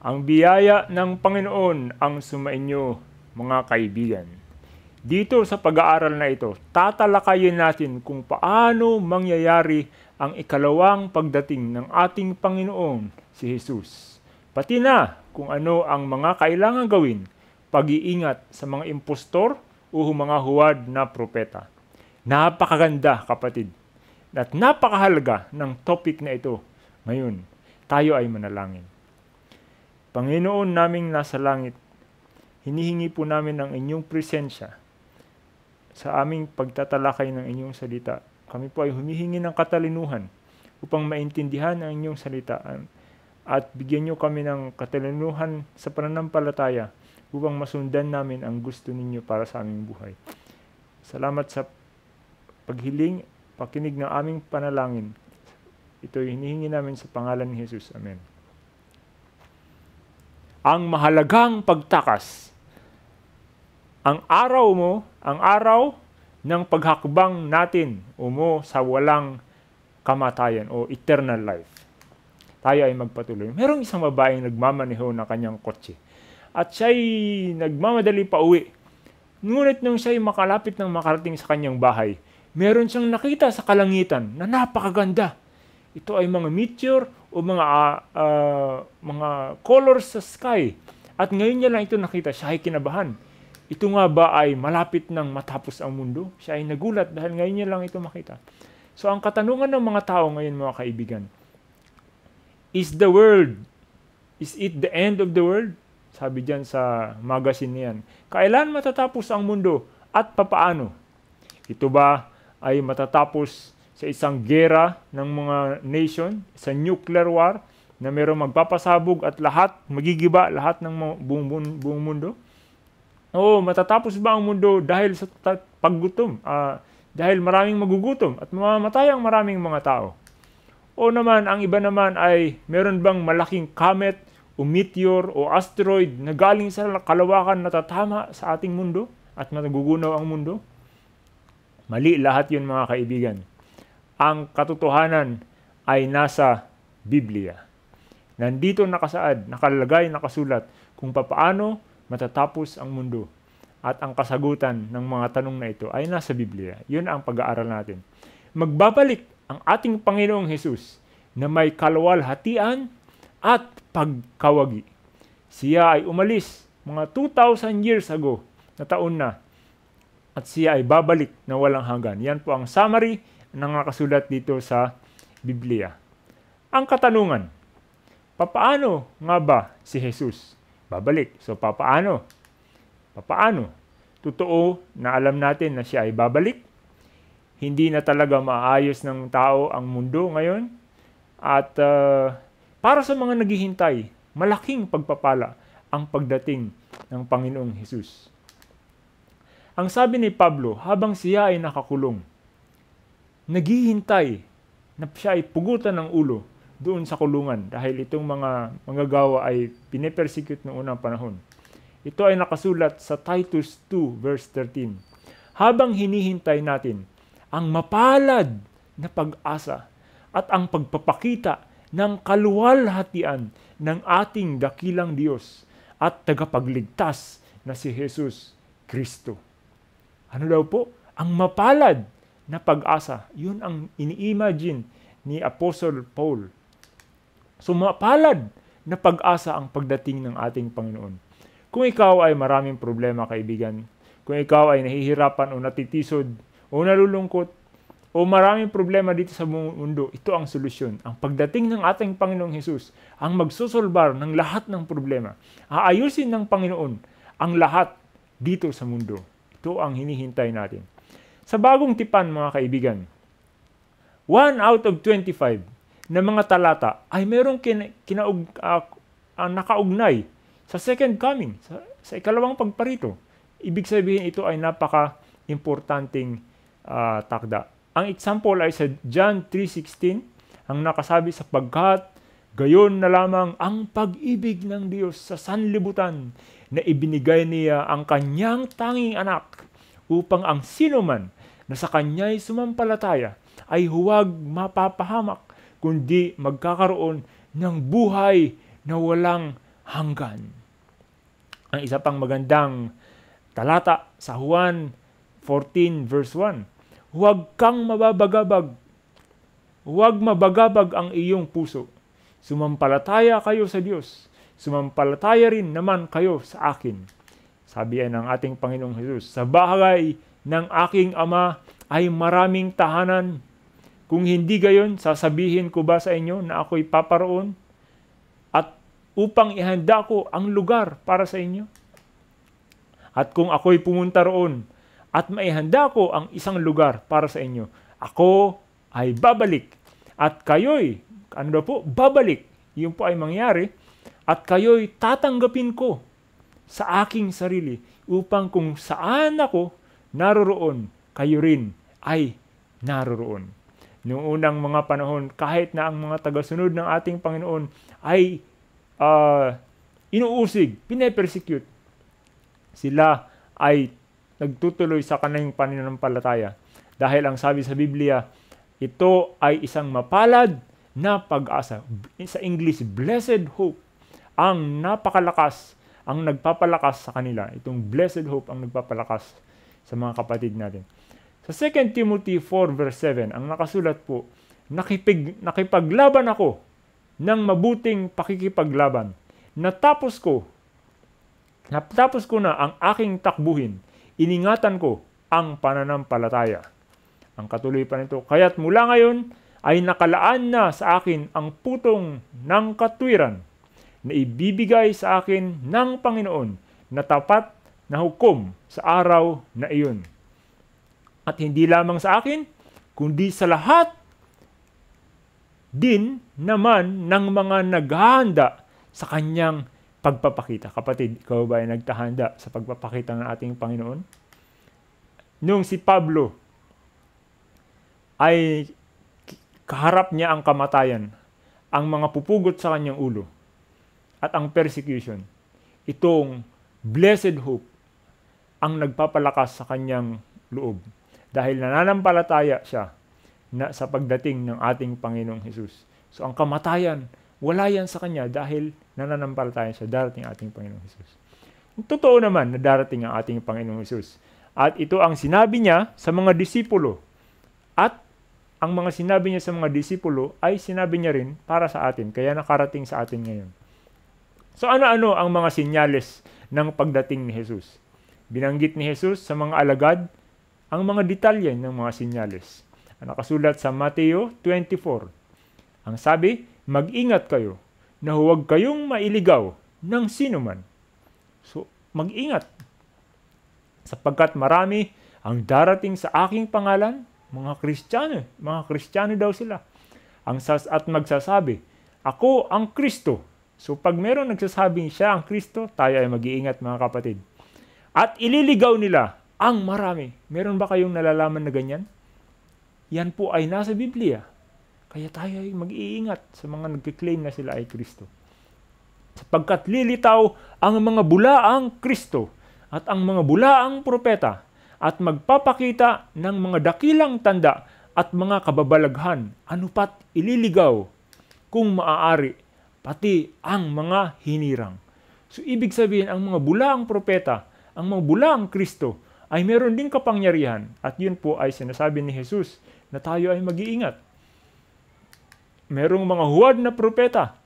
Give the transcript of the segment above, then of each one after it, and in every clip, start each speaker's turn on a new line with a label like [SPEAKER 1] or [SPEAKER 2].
[SPEAKER 1] Ang biyaya ng Panginoon ang sumainyo, mga kaibigan. Dito sa pag-aaral na ito, tatalakayin natin kung paano mangyayari ang ikalawang pagdating ng ating Panginoon, si Jesus. Pati na kung ano ang mga kailangan gawin, pag-iingat sa mga impostor o mga huwad na propeta. Napakaganda, kapatid, at napakahalaga ng topic na ito. Ngayon, tayo ay manalangin. Panginoon naming nasa langit, hinihingi po namin ang inyong presensya sa aming pagtatalakay ng inyong salita. Kami po ay humihingi ng katalinuhan upang maintindihan ang inyong salita at bigyan niyo kami ng katalinuhan sa pananampalataya upang masundan namin ang gusto ninyo para sa aming buhay. Salamat sa paghiling, pakinig ng aming panalangin. Ito'y hinihingi namin sa pangalan ni Jesus. Amen ang mahalagang pagtakas. Ang araw mo, ang araw ng paghakbang natin umo sa walang kamatayan o eternal life. Tayo ay magpatuloy. Merong isang babaeng nagmamaneho ng kanyang kotse at siya'y nagmamadali pa uwi. Ngunit nung siya'y makalapit ng makarating sa kanyang bahay, meron siyang nakita sa kalangitan na napakaganda. Ito ay mga meteor o mga uh, mga colors sa sky. At ngayon niya lang ito nakita, siya ay kinabahan. Ito nga ba ay malapit nang matapos ang mundo? Siya ay nagulat dahil ngayon niya lang ito makita. So ang katanungan ng mga tao ngayon mga kaibigan, Is the world, is it the end of the world? Sabi dyan sa magazine niyan. Kailan matatapos ang mundo at papaano? Ito ba ay matatapos sa isang gera ng mga nation, sa nuclear war na mayroong magpapasabog at lahat, magigiba lahat ng buong, buong mundo? Oo, matatapos ba ang mundo dahil sa paggutom? Uh, dahil maraming magugutom at mamamatay ang maraming mga tao. O naman, ang iba naman ay meron bang malaking comet o meteor o asteroid na galing sa kalawakan na tatama sa ating mundo at magugunaw ang mundo? Mali lahat yun mga kaibigan. Ang katotohanan ay nasa Biblia. Nandito nakasaad, nakalagay, nakasulat kung papaano matatapos ang mundo. At ang kasagutan ng mga tanong na ito ay nasa Biblia. Yun ang pag-aaral natin. Magbabalik ang ating Panginoong Hesus na may kalawalhatian at pagkawagi. Siya ay umalis mga 2,000 years ago na taon na at siya ay babalik na walang hanggan. Yan po ang summary ng nakasulat dito sa Biblia. Ang katanungan, papaano nga ba si Jesus? Babalik. So, papaano? Papaano? Totoo na alam natin na siya ay babalik. Hindi na talaga maayos ng tao ang mundo ngayon. At uh, para sa mga naghihintay, malaking pagpapala ang pagdating ng Panginoong Hesus. Ang sabi ni Pablo, habang siya ay nakakulong, naghihintay na siya ay pugutan ng ulo doon sa kulungan dahil itong mga manggagawa ay pinepersecute noong unang panahon. Ito ay nakasulat sa Titus 2 verse 13. Habang hinihintay natin ang mapalad na pag-asa at ang pagpapakita ng kaluwalhatian ng ating dakilang Diyos at tagapagligtas na si Jesus Kristo. Ano daw po? Ang mapalad na pag-asa. Yun ang ini-imagine ni Apostle Paul. So mapalad na pag-asa ang pagdating ng ating Panginoon. Kung ikaw ay maraming problema, kaibigan, kung ikaw ay nahihirapan o natitisod o nalulungkot o maraming problema dito sa mundo, ito ang solusyon. Ang pagdating ng ating Panginoong Hesus ang magsusolbar ng lahat ng problema. Aayusin ng Panginoon ang lahat dito sa mundo. Ito ang hinihintay natin. Sa bagong tipan mga kaibigan, 1 out of 25 na mga talata ay mayroong kin- kinaug, uh, uh, nakaugnay sa second coming, sa, sa ikalawang pagparito. Ibig sabihin ito ay napaka-importanting uh, takda. Ang example ay sa John 3.16, ang nakasabi sa pagkat gayon na lamang ang pag-ibig ng Diyos sa sanlibutan na ibinigay niya ang kanyang tanging anak upang ang sino man na sa kanya'y sumampalataya ay huwag mapapahamak, kundi magkakaroon ng buhay na walang hanggan. Ang isa pang magandang talata sa Juan 14 verse 1, Huwag kang mababagabag, huwag mabagabag ang iyong puso. Sumampalataya kayo sa Diyos, sumampalataya rin naman kayo sa akin. Sabi yan ng ating Panginoong Jesus, sa bagay ng aking ama ay maraming tahanan. Kung hindi gayon, sasabihin ko ba sa inyo na ako'y paparoon at upang ihanda ko ang lugar para sa inyo? At kung ako'y pumunta roon at maihanda ko ang isang lugar para sa inyo, ako ay babalik at kayo'y, ano daw po, babalik. Yun po ay mangyari. At kayo'y tatanggapin ko sa aking sarili upang kung saan ako, naroroon, kayo rin ay naroroon. Noong unang mga panahon, kahit na ang mga tagasunod ng ating Panginoon ay uh, inuusig, pinepersecute, sila ay nagtutuloy sa kanilang pananampalataya. Dahil ang sabi sa Biblia, ito ay isang mapalad na pag-asa. Sa English, blessed hope ang napakalakas, ang nagpapalakas sa kanila. Itong blessed hope ang nagpapalakas sa mga kapatid natin. Sa 2 Timothy 4 verse 7, ang nakasulat po, Nakipig, nakipaglaban ako ng mabuting pakikipaglaban. Natapos ko, natapos ko na ang aking takbuhin. Iningatan ko ang pananampalataya. Ang katuloy pa nito, kaya't mula ngayon ay nakalaan na sa akin ang putong ng katwiran na ibibigay sa akin ng Panginoon na tapat na hukom sa araw na iyon. At hindi lamang sa akin, kundi sa lahat din naman ng mga naghahanda sa kanyang pagpapakita. Kapatid, ikaw ba ay nagtahanda sa pagpapakita ng ating Panginoon? Nung si Pablo ay kaharap niya ang kamatayan, ang mga pupugot sa kanyang ulo, at ang persecution, itong blessed hope ang nagpapalakas sa kanyang loob dahil nananampalataya siya na sa pagdating ng ating Panginoong Hesus. So ang kamatayan, wala yan sa kanya dahil nananampalataya siya darating ating Panginoong Hesus. Totoo naman na darating ang ating Panginoong Hesus. At ito ang sinabi niya sa mga disipulo. At ang mga sinabi niya sa mga disipulo ay sinabi niya rin para sa atin, kaya nakarating sa atin ngayon. So ano-ano ang mga sinyales ng pagdating ni Hesus? Binanggit ni Jesus sa mga alagad ang mga detalye ng mga sinyales nakasulat sa Mateo 24. Ang sabi, mag-ingat kayo na huwag kayong mailigaw ng sinuman. So, mag-ingat sapagkat marami ang darating sa aking pangalan, mga Kristiyano, mga Kristiyano daw sila, ang sas at magsasabi, ako ang Kristo. So pag meron nagsasabing siya ang Kristo, tayo ay mag-iingat mga kapatid at ililigaw nila ang marami. Meron ba kayong nalalaman na ganyan? Yan po ay nasa Biblia. Kaya tayo ay mag-iingat sa mga nagkiklaim na sila ay Kristo. Sapagkat lilitaw ang mga bulaang Kristo at ang mga bulaang propeta at magpapakita ng mga dakilang tanda at mga kababalaghan anupat ililigaw kung maaari pati ang mga hinirang. So ibig sabihin ang mga bulaang propeta ang mga bulang Kristo ay meron ding kapangyarihan at yun po ay sinasabi ni Jesus na tayo ay mag-iingat. Merong mga huwad na propeta.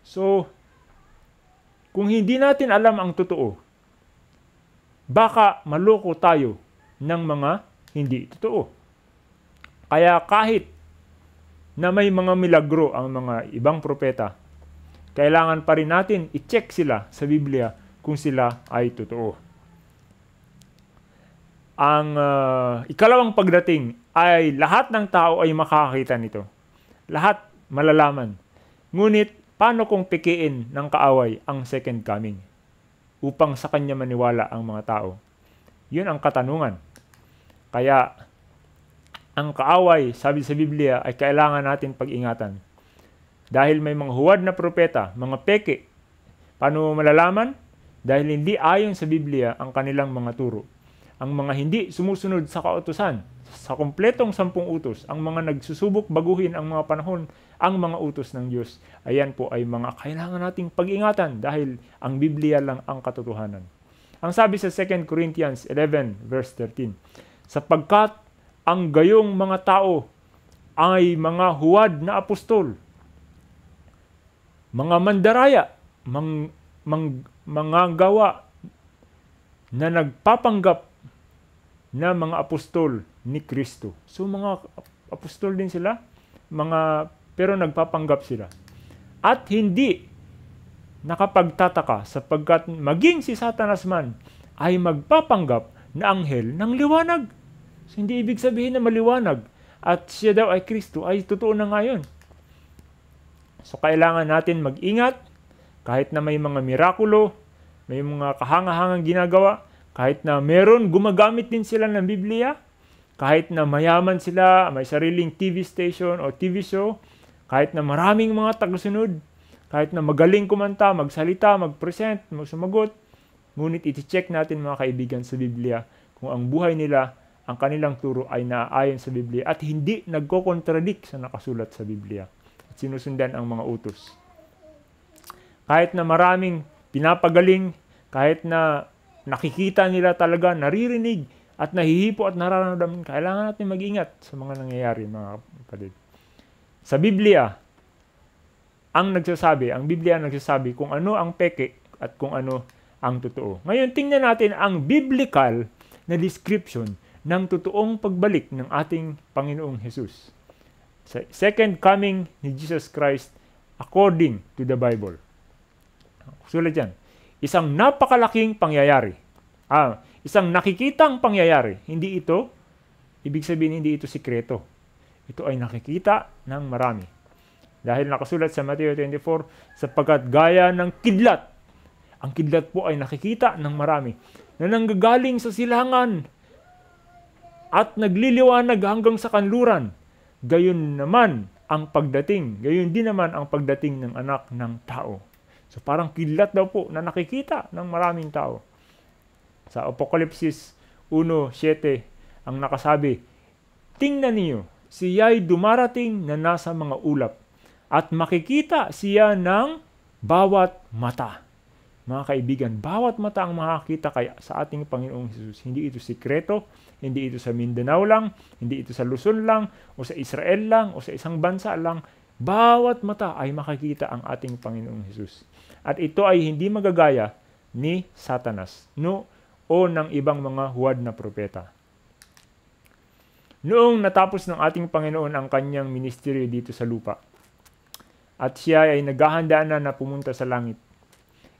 [SPEAKER 1] So, kung hindi natin alam ang totoo, baka maloko tayo ng mga hindi totoo. Kaya kahit na may mga milagro ang mga ibang propeta, kailangan pa rin natin i-check sila sa Biblia kung sila ay totoo. Ang uh, ikalawang pagdating ay lahat ng tao ay makakakita nito. Lahat malalaman. Ngunit paano kung pikiin ng kaaway ang second coming upang sa kanya maniwala ang mga tao? Yun ang katanungan. Kaya ang kaaway, sabi sa Biblia, ay kailangan natin pag-ingatan. Dahil may mga huwad na propeta, mga peke. Paano malalaman? dahil hindi ayon sa Biblia ang kanilang mga turo. Ang mga hindi sumusunod sa kautusan, sa kumpletong sampung utos, ang mga nagsusubok baguhin ang mga panahon, ang mga utos ng Diyos, ayan po ay mga kailangan nating pag-ingatan dahil ang Biblia lang ang katotohanan. Ang sabi sa 2 Corinthians 11 verse 13, sapagkat ang gayong mga tao ay mga huwad na apostol, mga mandaraya, mang, mang, mga gawa na nagpapanggap na mga apostol ni Kristo. So mga apostol din sila, mga pero nagpapanggap sila. At hindi nakapagtataka sapagkat maging si Satanas man ay magpapanggap na anghel ng liwanag. So hindi ibig sabihin na maliwanag at siya daw ay Kristo ay totoo na ngayon. So kailangan natin mag-ingat kahit na may mga mirakulo, may mga kahangahangang ginagawa, kahit na meron, gumagamit din sila ng Biblia, kahit na mayaman sila, may sariling TV station o TV show, kahit na maraming mga tagasunod, kahit na magaling kumanta, magsalita, magpresent, magsumagot, ngunit iti-check natin mga kaibigan sa Biblia kung ang buhay nila, ang kanilang turo ay naaayon sa Biblia at hindi nagko-contradict sa nakasulat sa Biblia at sinusundan ang mga utos. Kahit na maraming pinapagaling, kahit na nakikita nila talaga, naririnig, at nahihipo at nararamdaman, kailangan natin mag-ingat sa mga nangyayari, mga kapatid. Sa Biblia, ang nagsasabi, ang Biblia nagsasabi kung ano ang peke at kung ano ang totoo. Ngayon, tingnan natin ang biblical na description ng totoong pagbalik ng ating Panginoong Jesus. Sa second coming ni Jesus Christ according to the Bible. Tulad yan. Isang napakalaking pangyayari. Ah, isang nakikitang pangyayari. Hindi ito, ibig sabihin hindi ito sikreto. Ito ay nakikita ng marami. Dahil nakasulat sa Mateo 24, sapagkat gaya ng kidlat, ang kidlat po ay nakikita ng marami, na nanggagaling sa silangan at nagliliwanag hanggang sa kanluran. Gayon naman ang pagdating, gayon din naman ang pagdating ng anak ng tao. So parang kidlat daw po na nakikita ng maraming tao. Sa Apokalipsis 1.7 ang nakasabi, Tingnan niyo, siya'y dumarating na nasa mga ulap at makikita siya ng bawat mata. Mga kaibigan, bawat mata ang makakita kaya sa ating Panginoong Jesus. Hindi ito sikreto, hindi ito sa Mindanao lang, hindi ito sa Luzon lang, o sa Israel lang, o sa isang bansa lang. Bawat mata ay makakita ang ating Panginoong Jesus at ito ay hindi magagaya ni Satanas no o ng ibang mga huwad na propeta. Noong natapos ng ating Panginoon ang kanyang ministeryo dito sa lupa, at siya ay naghahanda na na pumunta sa langit,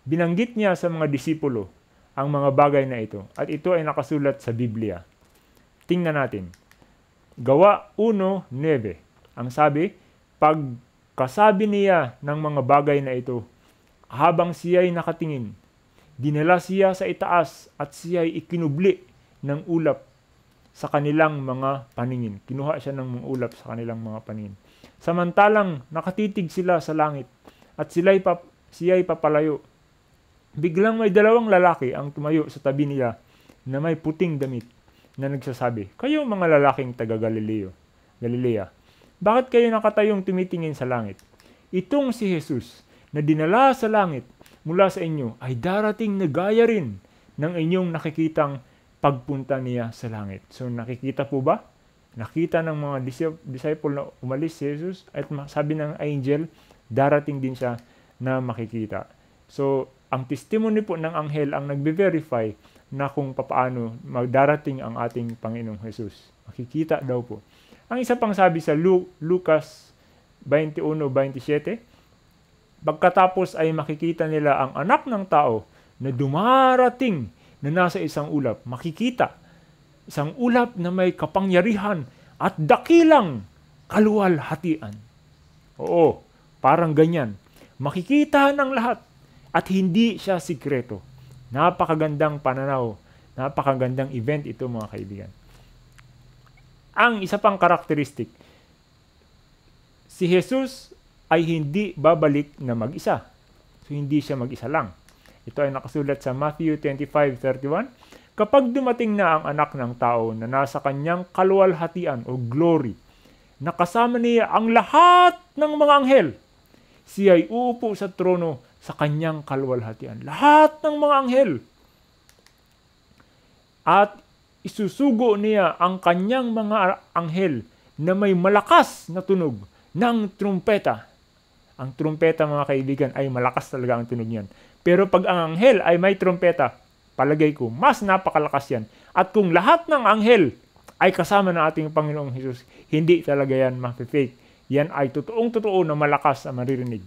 [SPEAKER 1] binanggit niya sa mga disipulo ang mga bagay na ito at ito ay nakasulat sa Biblia. Tingnan natin. Gawa 1.9 Ang sabi, pagkasabi niya ng mga bagay na ito, habang siya'y nakatingin, dinala siya sa itaas at siya'y ikinubli ng ulap sa kanilang mga paningin. Kinuha siya ng mga ulap sa kanilang mga paningin. Samantalang nakatitig sila sa langit at sila'y pap- siya'y papalayo. Biglang may dalawang lalaki ang tumayo sa tabi niya na may puting damit na nagsasabi, Kayo mga lalaking taga Galileo, Galilea, bakit kayo nakatayong tumitingin sa langit? Itong si Jesus na dinala sa langit mula sa inyo ay darating na gaya rin ng inyong nakikitang pagpunta niya sa langit. So nakikita po ba? Nakita ng mga disciple na umalis si Jesus at sabi ng angel, darating din siya na makikita. So ang testimony po ng anghel ang nagbe-verify na kung paano magdarating ang ating Panginoong Jesus. Makikita daw po. Ang isa pang sabi sa Lu- Lucas 21:27, Pagkatapos ay makikita nila ang anak ng tao na dumarating na nasa isang ulap. Makikita isang ulap na may kapangyarihan at dakilang kaluwalhatian. Oo, parang ganyan. Makikita ng lahat at hindi siya sikreto. Napakagandang pananaw, napakagandang event ito mga kaibigan. Ang isa pang karakteristik, si Jesus ay hindi babalik na mag-isa. So, hindi siya mag-isa lang. Ito ay nakasulat sa Matthew 25:31. Kapag dumating na ang anak ng tao na nasa kanyang kaluwalhatian o glory, nakasama niya ang lahat ng mga anghel, siya ay uupo sa trono sa kanyang kaluwalhatian. Lahat ng mga anghel. At isusugo niya ang kanyang mga anghel na may malakas na tunog ng trumpeta ang trumpeta mga kaibigan ay malakas talaga ang tunog niyan. Pero pag ang anghel ay may trumpeta, palagay ko, mas napakalakas yan. At kung lahat ng anghel ay kasama ng ating Panginoong Hesus, hindi talaga yan mapifake. Yan ay totoong-totoo na malakas ang maririnig.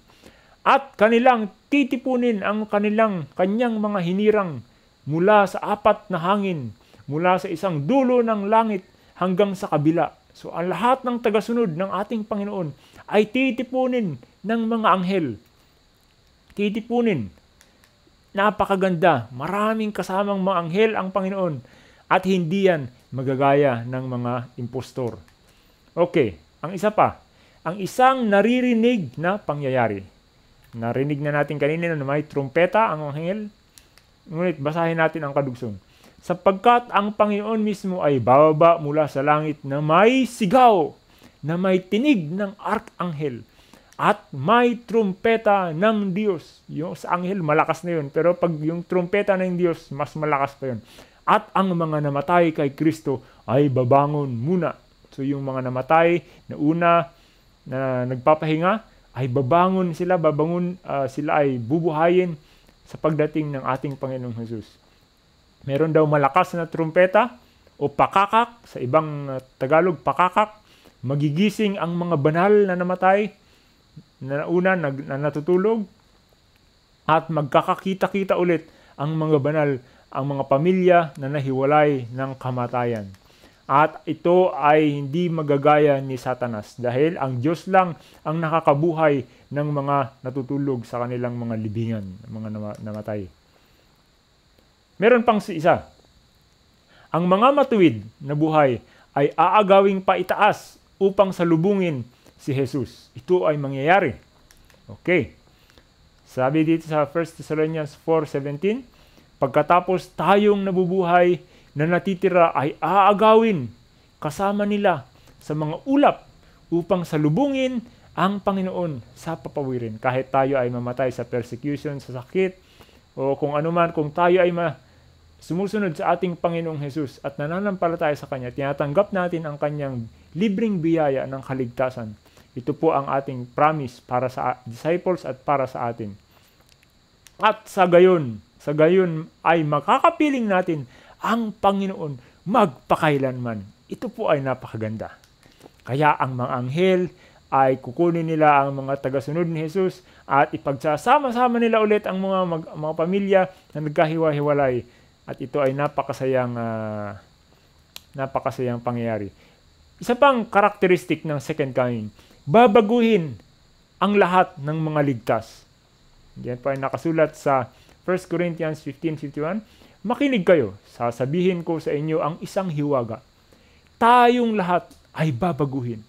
[SPEAKER 1] At kanilang titipunin ang kanilang kanyang mga hinirang mula sa apat na hangin, mula sa isang dulo ng langit hanggang sa kabila. So ang lahat ng tagasunod ng ating Panginoon ay titipunin ng mga anghel. Titipunin. Napakaganda. Maraming kasamang mga anghel ang Panginoon. At hindi yan magagaya ng mga impostor. Okay, ang isa pa. Ang isang naririnig na pangyayari. Narinig na natin kanina na may trumpeta ang anghel. Ngunit basahin natin ang kadugson. Sapagkat ang Panginoon mismo ay bababa mula sa langit na may sigaw, na may tinig ng arkanghel, at may trumpeta ng Diyos. Yung sa anghel, malakas na yun. Pero pag yung trumpeta ng Diyos, mas malakas pa yun. At ang mga namatay kay Kristo ay babangon muna. So yung mga namatay na una na nagpapahinga ay babangon sila, babangon uh, sila ay bubuhayin sa pagdating ng ating Panginoong Jesus. Meron daw malakas na trumpeta o pakakak, sa ibang ah, Tagalog pakakak, magigising ang mga banal na namatay, na una nag, na natutulog at magkakakita-kita ulit ang mga banal, ang mga pamilya na nahiwalay ng kamatayan. At ito ay hindi magagaya ni Satanas dahil ang Diyos lang ang nakakabuhay ng mga natutulog sa kanilang mga libingan, mga namatay. Meron pang si isa. Ang mga matuwid na buhay ay aagawing paitaas upang salubungin si Jesus. Ito ay mangyayari. Okay. Sabi dito sa 1 Thessalonians 4.17, Pagkatapos tayong nabubuhay na natitira ay aagawin kasama nila sa mga ulap upang salubungin ang Panginoon sa papawirin. Kahit tayo ay mamatay sa persecution, sa sakit, o kung anuman, kung tayo ay ma sumusunod sa ating Panginoong Hesus at nananampalataya sa Kanya, tinatanggap natin ang Kanyang libreng biyaya ng kaligtasan ito po ang ating promise para sa disciples at para sa atin. At sa gayon, sa gayon ay makakapiling natin ang Panginoon magpakailanman. Ito po ay napakaganda. Kaya ang mga anghel ay kukunin nila ang mga tagasunod ni Jesus at ipagsasama-sama nila ulit ang mga, mag, mga pamilya na nagkahiwa-hiwalay. At ito ay napakasayang uh, napakasayang pangyayari. Isa pang karakteristik ng second coming babaguhin ang lahat ng mga ligtas. Diyan pa ay nakasulat sa 1 Corinthians 15.51, Makinig kayo, sasabihin ko sa inyo ang isang hiwaga. Tayong lahat ay babaguhin.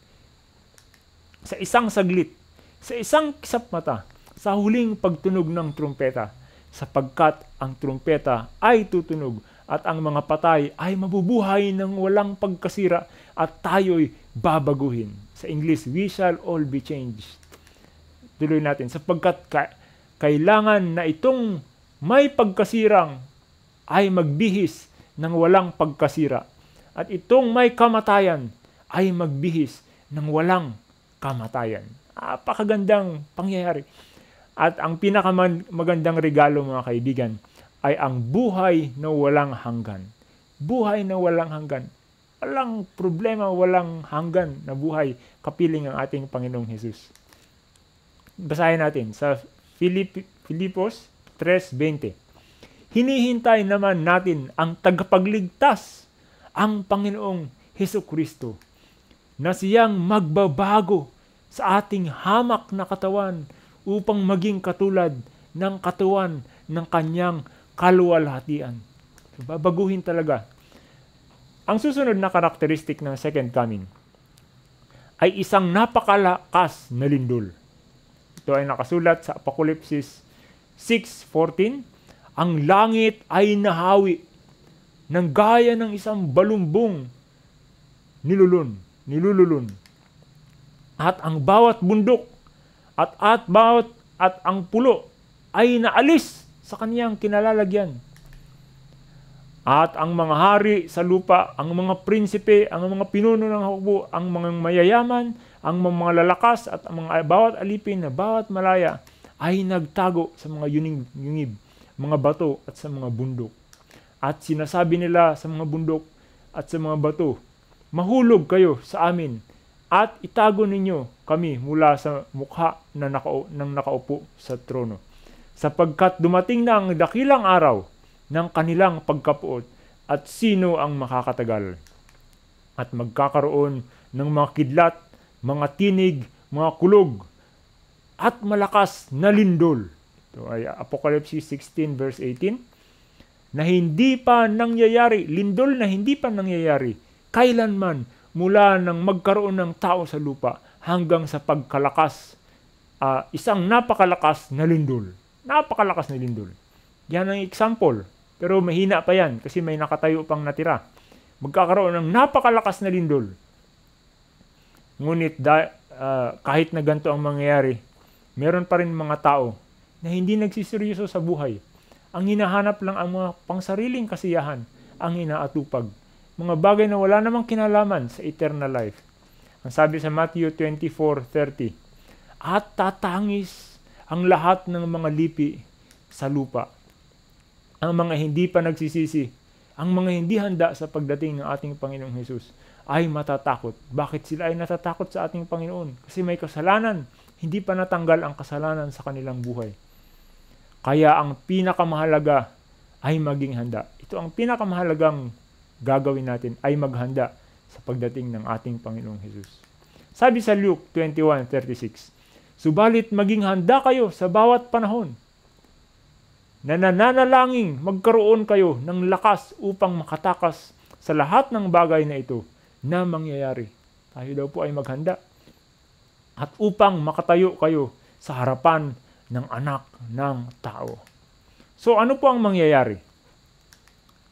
[SPEAKER 1] Sa isang saglit, sa isang kisap mata, sa huling pagtunog ng trumpeta, sapagkat ang trumpeta ay tutunog at ang mga patay ay mabubuhay ng walang pagkasira at tayo'y babaguhin. Sa English, we shall all be changed. Tuloy natin, sapagkat ka- kailangan na itong may pagkasirang ay magbihis ng walang pagkasira. At itong may kamatayan ay magbihis ng walang kamatayan. Apakagandang pangyayari. At ang pinakamagandang regalo mga kaibigan ay ang buhay na walang hanggan. Buhay na walang hanggan walang problema, walang hanggan na buhay kapiling ang ating Panginoong Jesus. Basahin natin sa Filip, Filipos 3.20. Hinihintay naman natin ang tagapagligtas, ang Panginoong Heso Kristo, na siyang magbabago sa ating hamak na katawan upang maging katulad ng katawan ng kanyang kaluwalhatian. Babaguhin talaga ang susunod na karakteristik ng second coming ay isang napakalakas na lindol. Ito ay nakasulat sa Apocalypse 6.14 Ang langit ay nahawi ng gaya ng isang balumbong nilulun, nilululun. At ang bawat bundok at at bawat at ang pulo ay naalis sa kaniyang kinalalagyan at ang mga hari sa lupa, ang mga prinsipe, ang mga pinuno ng hukbo, ang mga mayayaman, ang mga lalakas at ang mga bawat alipin na bawat malaya ay nagtago sa mga yuning, yungib, mga bato at sa mga bundok. At sinasabi nila sa mga bundok at sa mga bato, mahulog kayo sa amin at itago ninyo kami mula sa mukha na nakao, ng nakaupo sa trono. Sapagkat dumating na ang dakilang araw ng kanilang pagkapuot at sino ang makakatagal. At magkakaroon ng mga kidlat, mga tinig, mga kulog, at malakas na lindol. Ito ay Apocalypse 16 verse 18 na hindi pa nangyayari, lindol na hindi pa nangyayari, kailanman mula ng magkaroon ng tao sa lupa hanggang sa pagkalakas, uh, isang napakalakas na lindol. Napakalakas na lindol. Yan ang example pero mahina pa yan kasi may nakatayo pang natira. Magkakaroon ng napakalakas na lindol. Ngunit da, uh, kahit na ganito ang mangyayari, meron pa rin mga tao na hindi nagsiseryoso sa buhay. Ang hinahanap lang ang mga pangsariling kasiyahan, ang inaatupag. Mga bagay na wala namang kinalaman sa eternal life. Ang sabi sa Matthew 24.30, At tatangis ang lahat ng mga lipi sa lupa ang mga hindi pa nagsisisi, ang mga hindi handa sa pagdating ng ating Panginoong Hesus ay matatakot. Bakit sila ay natatakot sa ating Panginoon? Kasi may kasalanan. Hindi pa natanggal ang kasalanan sa kanilang buhay. Kaya ang pinakamahalaga ay maging handa. Ito ang pinakamahalagang gagawin natin ay maghanda sa pagdating ng ating Panginoong Hesus. Sabi sa Luke 21:36, Subalit maging handa kayo sa bawat panahon na nananalangin magkaroon kayo ng lakas upang makatakas sa lahat ng bagay na ito na mangyayari. Tayo daw po ay maghanda. At upang makatayo kayo sa harapan ng anak ng tao. So ano po ang mangyayari?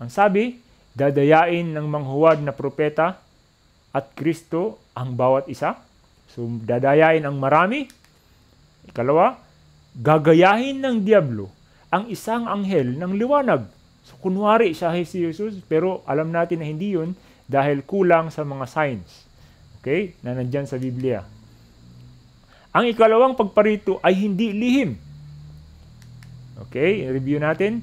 [SPEAKER 1] Ang sabi, dadayain ng manghuwad na propeta at Kristo ang bawat isa. So dadayain ang marami. Ikalawa, gagayahin ng Diablo ang isang anghel ng liwanag. So, kunwari siya si Jesus, pero alam natin na hindi yun dahil kulang sa mga signs. Okay? Na nandyan sa Biblia. Ang ikalawang pagparito ay hindi lihim. Okay? Review natin.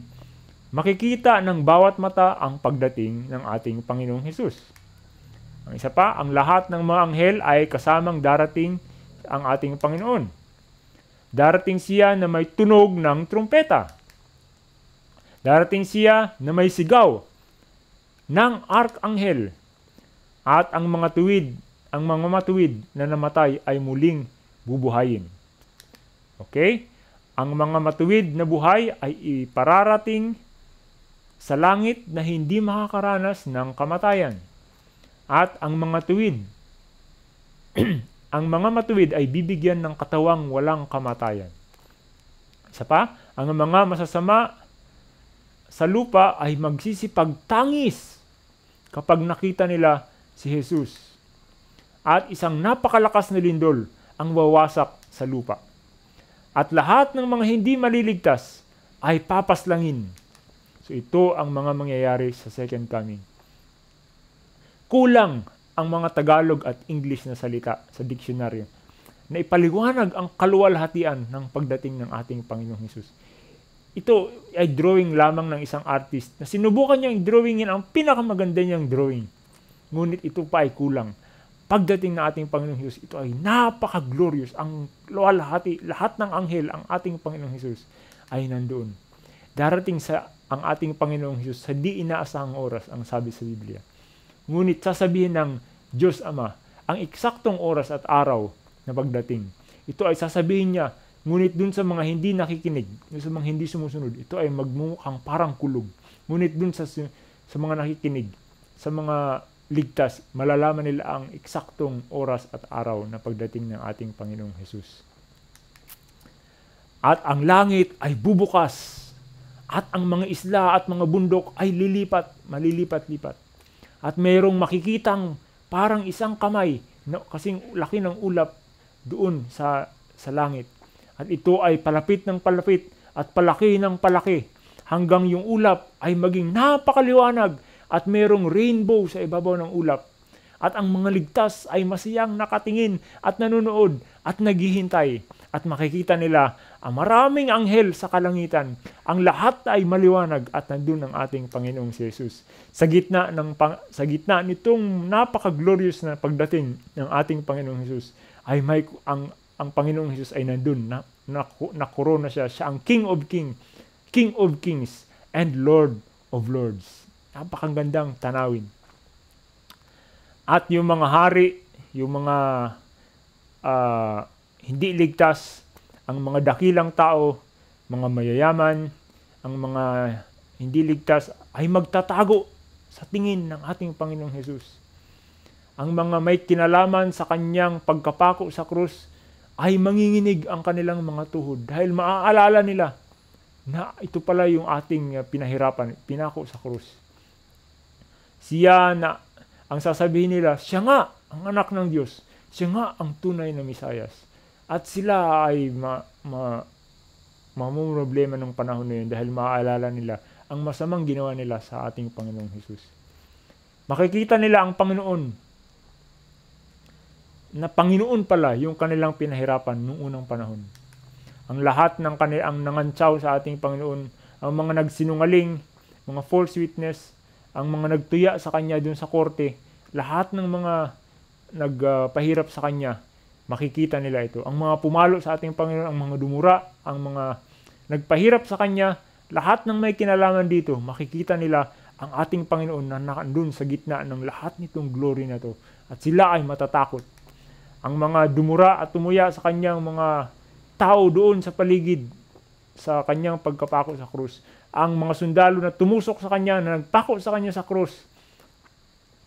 [SPEAKER 1] Makikita ng bawat mata ang pagdating ng ating Panginoong Hesus. Ang isa pa, ang lahat ng mga anghel ay kasamang darating ang ating Panginoon. Darating siya na may tunog ng trumpeta. Darating siya na may sigaw ng arkanghel at ang mga tuwid, ang mga matuwid na namatay ay muling bubuhayin. Okay? Ang mga matuwid na buhay ay ipararating sa langit na hindi makakaranas ng kamatayan. At ang mga tuwid, ang mga matuwid ay bibigyan ng katawang walang kamatayan. Isa pa, ang mga masasama sa lupa ay magsisipagtangis kapag nakita nila si Jesus. At isang napakalakas na lindol ang wawasak sa lupa. At lahat ng mga hindi maliligtas ay papaslangin. So ito ang mga mangyayari sa second coming. Kulang ang mga Tagalog at English na salita sa diksyonaryo na ipaliwanag ang kaluwalhatian ng pagdating ng ating Panginoong Hesus. Ito ay drawing lamang ng isang artist na sinubukan niyang drawingin ang pinakamaganda niyang drawing. Ngunit ito pa ay kulang. Pagdating na ating Panginoong Hesus, ito ay napaka-glorious. Ang lahat, lahat ng anghel, ang ating Panginoong Hesus ay nandoon. Darating sa ang ating Panginoong Hesus sa di inaasahang oras, ang sabi sa Biblia. Ngunit sasabihin ng Diyos Ama ang eksaktong oras at araw na pagdating. Ito ay sasabihin niya Ngunit dun sa mga hindi nakikinig, sa mga hindi sumusunod, ito ay magmukhang parang kulog. Ngunit dun sa, sa mga nakikinig, sa mga ligtas, malalaman nila ang eksaktong oras at araw na pagdating ng ating Panginoong Hesus. At ang langit ay bubukas, at ang mga isla at mga bundok ay lilipat, malilipat-lipat. At mayroong makikitang parang isang kamay na kasing laki ng ulap doon sa, sa langit at ito ay palapit ng palapit at palaki ng palaki hanggang yung ulap ay maging napakaliwanag at merong rainbow sa ibabaw ng ulap. At ang mga ligtas ay masiyang nakatingin at nanonood at naghihintay at makikita nila ang maraming anghel sa kalangitan. Ang lahat ay maliwanag at nandun ang ating Panginoong si Jesus. Sa gitna, ng, sa gitna nitong napaka-glorious na pagdating ng ating Panginoong Jesus, ay may, ang ang Panginoong Hesus ay nandun na na, na nakorona siya. Siya ang King of Kings, King of Kings, and Lord of Lords. Napakagandang tanawin. At yung mga hari, yung mga uh, hindi ligtas, ang mga dakilang tao, mga mayayaman, ang mga hindi ligtas ay magtatago sa tingin ng ating Panginoong Hesus. Ang mga may kinalaman sa kanyang pagkapako sa krus ay manginginig ang kanilang mga tuhod dahil maaalala nila na ito pala yung ating ah, pinahirapan, pinako sa krus. Siya na, ang sasabihin nila, siya nga ang anak ng Diyos, siya nga ang tunay na Misayas. At sila ay ma, ma, mamumroblema ng panahon na yun dahil maaalala nila ang masamang ginawa nila sa ating Panginoong Hesus. Makikita nila ang Panginoon na Panginoon pala yung kanilang pinahirapan noong unang panahon. Ang lahat ng kanilang nangantsaw sa ating Panginoon, ang mga nagsinungaling, mga false witness, ang mga nagtuya sa kanya dun sa korte, lahat ng mga nagpahirap sa kanya, makikita nila ito. Ang mga pumalo sa ating Panginoon, ang mga dumura, ang mga nagpahirap sa kanya, lahat ng may kinalaman dito, makikita nila ang ating Panginoon na nakandun sa gitna ng lahat nitong glory na to. At sila ay matatakot ang mga dumura at tumuya sa kanyang mga tao doon sa paligid sa kanyang pagkapako sa krus. Ang mga sundalo na tumusok sa kanya, na nagpako sa kanya sa krus,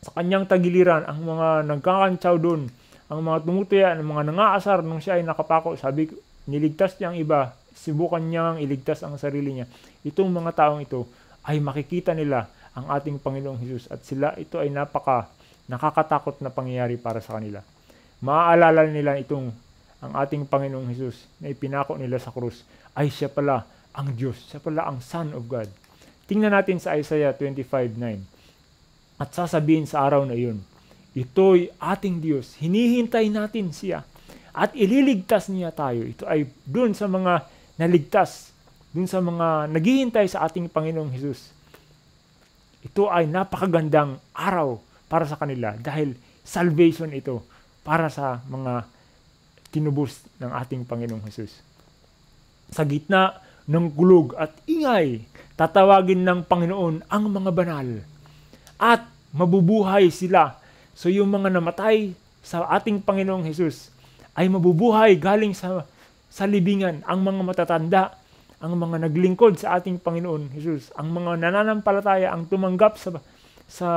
[SPEAKER 1] sa kanyang tagiliran, ang mga nagkakantsaw doon, ang mga tumutuya, ang mga nangaasar nung siya ay nakapako, sabi, niligtas niya ang iba, sibukan niyang iligtas ang sarili niya. Itong mga taong ito ay makikita nila ang ating Panginoong Hesus at sila ito ay napaka nakakatakot na pangyayari para sa kanila maaalala nila itong ang ating Panginoong Hesus na ipinako nila sa krus. Ay siya pala ang Diyos, siya pala ang Son of God. Tingnan natin sa Isaiah 25:9. At sasabihin sa araw na iyon, ito'y ating Diyos, hinihintay natin siya at ililigtas niya tayo. Ito ay dun sa mga naligtas, dun sa mga naghihintay sa ating Panginoong Hesus. Ito ay napakagandang araw para sa kanila dahil salvation ito para sa mga tinubos ng ating Panginoong Hesus. Sa gitna ng gulog at ingay, tatawagin ng Panginoon ang mga banal at mabubuhay sila. So yung mga namatay sa ating Panginoong Hesus ay mabubuhay galing sa, sa libingan ang mga matatanda, ang mga naglingkod sa ating Panginoon Hesus, ang mga nananampalataya, ang tumanggap sa, sa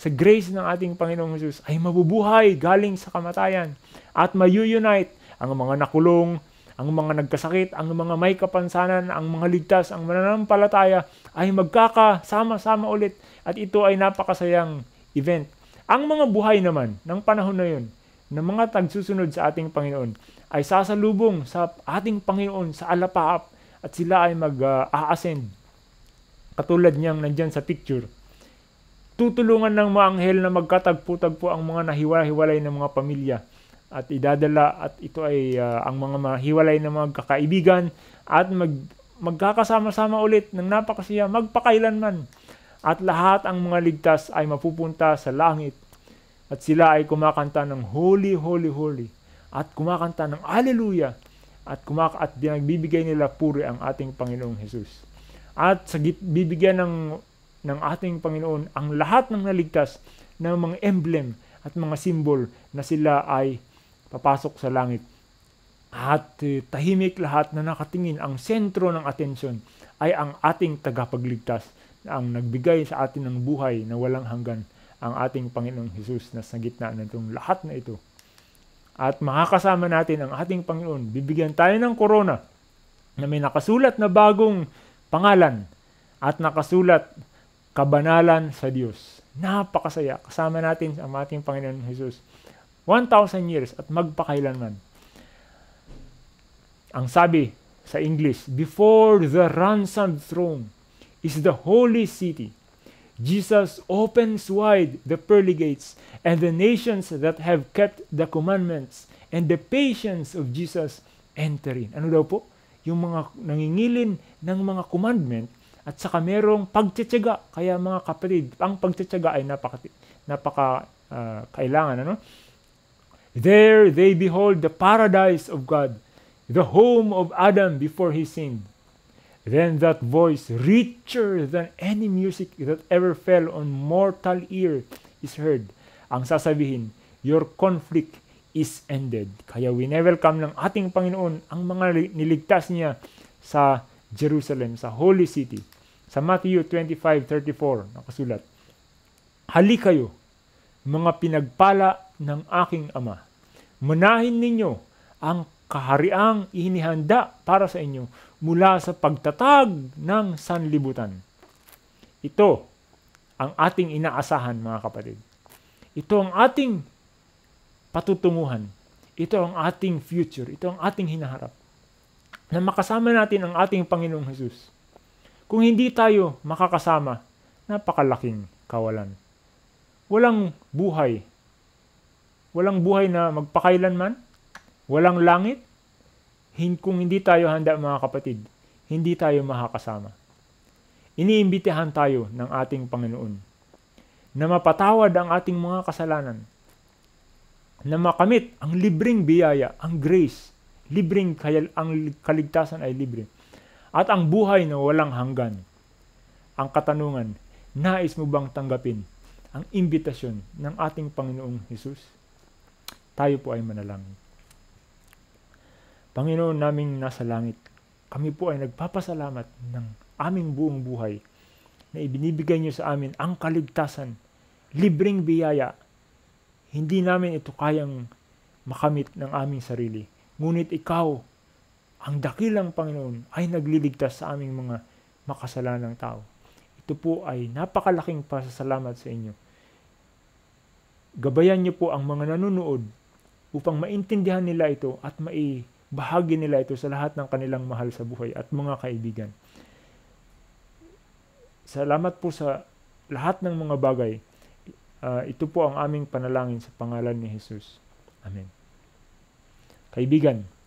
[SPEAKER 1] sa grace ng ating Panginoong Jesus ay mabubuhay galing sa kamatayan at mayunite ang mga nakulong, ang mga nagkasakit, ang mga may kapansanan, ang mga ligtas, ang mananampalataya ay magkakasama-sama ulit at ito ay napakasayang event. Ang mga buhay naman ng panahon na yun, ng mga tagsusunod sa ating Panginoon ay sasalubong sa ating Panginoon sa alapaap at sila ay mag-aascend. Ah, uh, Katulad niyang nandyan sa picture tutulungan ng mga anghel na magkatagpo-tagpo ang mga nahiwa-hiwalay ng mga pamilya at idadala at ito ay uh, ang mga mahiwalay ng mga kakaibigan at mag, magkakasama-sama ulit ng napakasaya magpakailanman at lahat ang mga ligtas ay mapupunta sa langit at sila ay kumakanta ng Holy, Holy, Holy at kumakanta ng haleluya at kumaka at binagbibigay nila puri ang ating Panginoong Hesus. At sa bibigyan ng ng ating Panginoon ang lahat ng naligtas ng mga emblem at mga simbol na sila ay papasok sa langit. At eh, tahimik lahat na nakatingin ang sentro ng atensyon ay ang ating tagapagligtas ang nagbigay sa atin ng buhay na walang hanggan ang ating Panginoong Hesus na sa gitna na lahat na ito. At makakasama natin ang ating Panginoon. Bibigyan tayo ng korona na may nakasulat na bagong pangalan at nakasulat kabanalan sa Diyos. Napakasaya. Kasama natin ang ating Panginoon Jesus. 1,000 years at magpakailanman. Ang sabi sa English, Before the ransomed throne is the holy city. Jesus opens wide the pearly gates, and the nations that have kept the commandments and the patience of Jesus enter in. Ano daw po? Yung mga nangingilin ng mga commandment at saka merong pagtitiyaga. Kaya mga kapatid, ang pagtitiyaga ay napaka, napaka uh, kailangan. Ano? There they behold the paradise of God, the home of Adam before he sinned. Then that voice, richer than any music that ever fell on mortal ear, is heard. Ang sasabihin, your conflict is ended. Kaya we winewelcome ng ating Panginoon ang mga niligtas niya sa Jerusalem, sa Holy City. Sa Matthew 25:34 nakasulat, Hali kayo, mga pinagpala ng aking ama. Manahin ninyo ang kahariang inihanda para sa inyo mula sa pagtatag ng sanlibutan. Ito ang ating inaasahan mga kapatid. Ito ang ating patutunguhan. Ito ang ating future. Ito ang ating hinaharap. Na makasama natin ang ating Panginoong Hesus. Kung hindi tayo makakasama, napakalaking kawalan. Walang buhay. Walang buhay na magpakailanman. Walang langit. Kung hindi tayo handa mga kapatid, hindi tayo makakasama. Iniimbitahan tayo ng ating Panginoon na mapatawad ang ating mga kasalanan, na makamit ang libreng biyaya, ang grace, libreng kayal, ang kaligtasan ay libre at ang buhay na walang hanggan. Ang katanungan, nais mo bang tanggapin ang imbitasyon ng ating Panginoong Hesus? Tayo po ay manalangin. Panginoon naming nasa langit, kami po ay nagpapasalamat ng aming buong buhay na ibinibigay niyo sa amin ang kaligtasan, libreng biyaya. Hindi namin ito kayang makamit ng aming sarili. Ngunit ikaw ang dakilang Panginoon ay nagliligtas sa aming mga makasalanang tao. Ito po ay napakalaking pasasalamat sa inyo. Gabayan niyo po ang mga nanonood upang maintindihan nila ito at maibahagi nila ito sa lahat ng kanilang mahal sa buhay at mga kaibigan. Salamat po sa lahat ng mga bagay. Uh, ito po ang aming panalangin sa pangalan ni Jesus. Amen. Kaibigan,